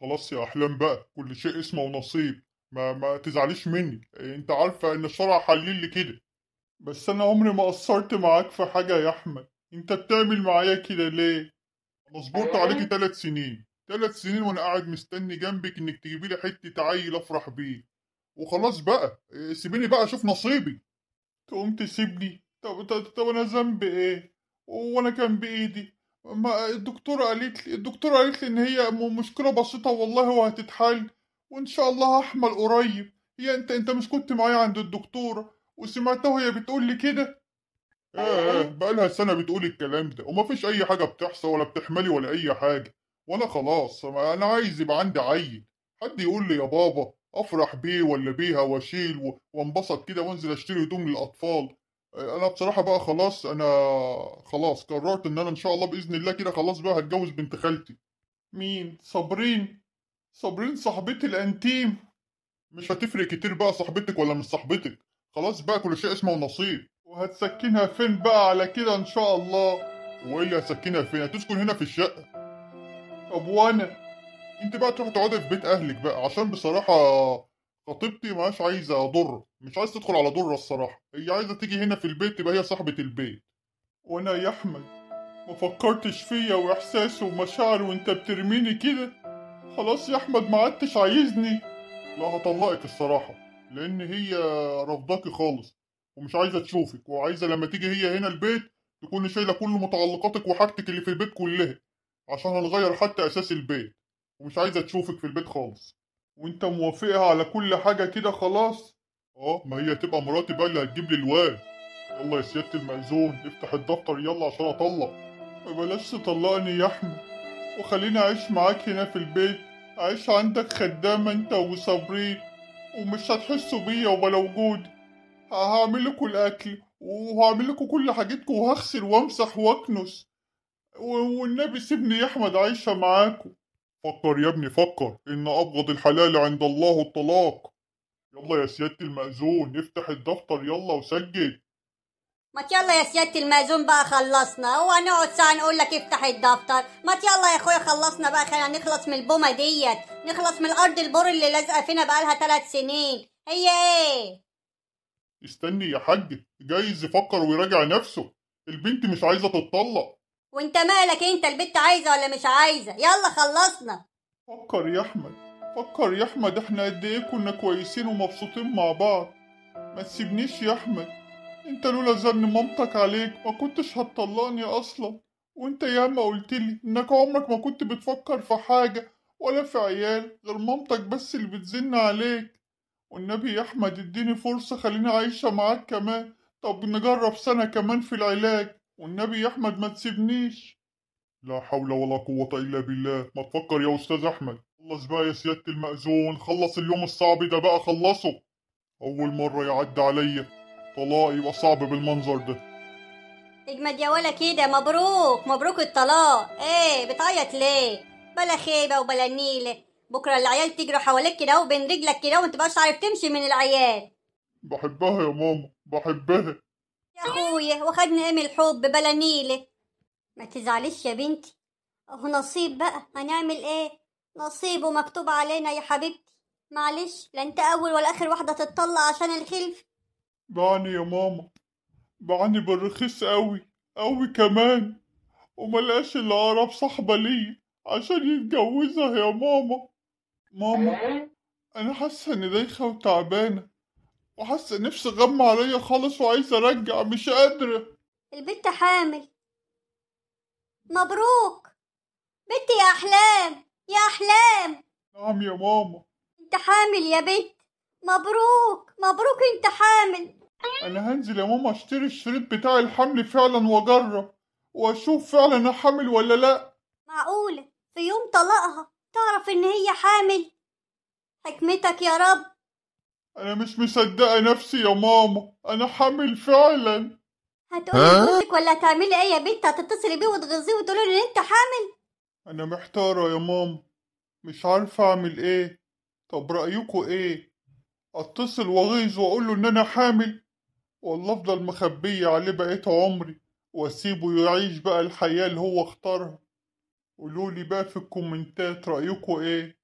خلاص يا احلام بقى كل شيء اسمه ونصيب ما ما تزعليش مني انت عارفه ان الشرع حليل لي كده بس انا عمري ما قصرت معاك في حاجه يا احمد انت بتعمل معايا كده ليه انا أيوة. صبرت عليكي ثلاث سنين ثلاث سنين وانا قاعد مستني جنبك انك تجيبي لي حته عيل افرح بيه وخلاص بقى إيه، سيبيني بقى اشوف نصيبي تقوم تسيبني طب طب, طب انا ذنبي ايه وانا كان بايدي ما الدكتورة قالت لي الدكتورة قالت لي إن هي مشكلة بسيطة والله وهتتحل وإن شاء الله هحمل قريب هي أنت أنت مش كنت معايا عند الدكتورة وسمعتها وهي بتقول لي كده؟ أيوة. آه بقالها سنة بتقول الكلام ده ومفيش أي حاجة بتحصل ولا بتحملي ولا أي حاجة وأنا خلاص أنا عايز يبقى عندي عيل حد يقول لي يا بابا أفرح بيه ولا بيها وأشيل وأنبسط كده وأنزل أشتري هدوم للأطفال انا بصراحه بقى خلاص انا خلاص قررت ان انا ان شاء الله باذن الله كده خلاص بقى هتجوز بنت خالتي مين صابرين صابرين صاحبتي الانتيم مش هتفرق كتير بقى صاحبتك ولا مش صاحبتك خلاص بقى كل شيء اسمه نصيب وهتسكنها فين بقى على كده ان شاء الله اللي هتسكنها فين هتسكن هنا في الشقه طب وانا انت بقى تروح تقعدي في بيت اهلك بقى عشان بصراحه خطيبتي مش عايزه اضر مش عايز تدخل على ضر الصراحه هي عايزه تيجي هنا في البيت تبقى هي صاحبه البيت وانا يا احمد ما فكرتش فيا وإحساس ومشاعر وانت بترميني كده خلاص يا احمد ما عدتش عايزني لا هطلقك الصراحه لان هي رفضاكي خالص ومش عايزه تشوفك وعايزه لما تيجي هي هنا البيت تكون شايله كل متعلقاتك وحاجتك اللي في البيت كلها عشان هنغير حتى اساس البيت ومش عايزه تشوفك في البيت خالص وانت موافقها على كل حاجه كده خلاص اه ما هي تبقى مراتي بقى اللي هتجيب لي الواد يلا يا سياده المأذون افتح الدفتر يلا عشان اطلق ما بلاش تطلقني يا احمد وخليني اعيش معاك هنا في البيت اعيش عندك خدامه انت وصابرين ومش هتحسوا بيا وبلا وجودي هعمل لكم الاكل وهعمل لكم كل حاجتكم وهغسل وامسح واكنس والنبي سيبني يا احمد عايشه معاكم فكر يا ابني فكر إن أبغض الحلال عند الله الطلاق يلا يا سيادة المأذون افتح الدفتر يلا وسجل ما يلا يا سيادة المأذون بقى خلصنا هو نقعد ساعة نقول لك افتح الدفتر ما يلا يا اخويا خلصنا بقى خلينا نخلص من البومة ديت نخلص من الأرض البور اللي لازقة فينا بقالها ثلاث سنين هي ايه استني يا حاج جايز يفكر ويراجع نفسه البنت مش عايزة تتطلق وانت مالك انت البت عايزه ولا مش عايزه يلا خلصنا فكر يا احمد فكر يا احمد احنا قد ايه كنا كويسين ومبسوطين مع بعض ما تسيبنيش يا احمد انت لولا زن مامتك عليك ما كنتش هتطلقني اصلا وانت ياما قلتلي انك عمرك ما كنت بتفكر في حاجه ولا في عيال غير مامتك بس اللي بتزن عليك والنبي يا احمد اديني فرصه خليني عايشه معاك كمان طب نجرب سنه كمان في العلاج والنبي يا احمد ما تسيبنيش لا حول ولا قوة إلا بالله ما تفكر يا أستاذ أحمد خلص بقى يا سيادة المأذون خلص اليوم الصعب ده بقى خلصه أول مرة يعدي عليا طلاق يبقى صعب بالمنظر ده اجمد يا ولا كده مبروك مبروك الطلاق ايه بتعيط ليه بلا خيبة وبلا نيله بكرة العيال تجري حواليك كده وبين رجلك كده وانت مش عارف تمشي من العيال بحبها يا ماما بحبها اخويا واخدنا ام الحب بلانيله ما تزعليش يا بنتي اهو نصيب بقى هنعمل ايه نصيبه مكتوب علينا يا حبيبتي معلش لا انت اول ولا اخر واحده تتطلع عشان الخلف بعني يا ماما بعني بالرخيص قوي قوي كمان وملقاش الا اعرف صاحبه ليا عشان يتجوزها يا ماما ماما انا حاسه اني دايخه وتعبانه وحاسه نفسي غم عليا خالص وعايزه ارجع مش قادره البت حامل مبروك بنتي يا احلام يا احلام نعم يا ماما انت حامل يا بنت مبروك مبروك انت حامل انا هنزل يا ماما اشتري الشريط بتاع الحمل فعلا واجرب واشوف فعلا انا حامل ولا لا معقوله في يوم طلاقها تعرف ان هي حامل حكمتك يا رب أنا مش مصدقة نفسي يا ماما أنا حامل فعلا هتقولي لجوزك ولا هتعملي ايه يا بنت هتتصلي بيه وتغذيه وتقولي له ان انت حامل أنا محتارة يا ماما مش عارفة أعمل إيه طب رأيكوا إيه أتصل وأغيظ وأقوله إن أنا حامل ولا أفضل مخبية عليه بقيت عمري وأسيبه يعيش بقى الحياة اللي هو اختارها قولولي بقى في الكومنتات رأيكوا إيه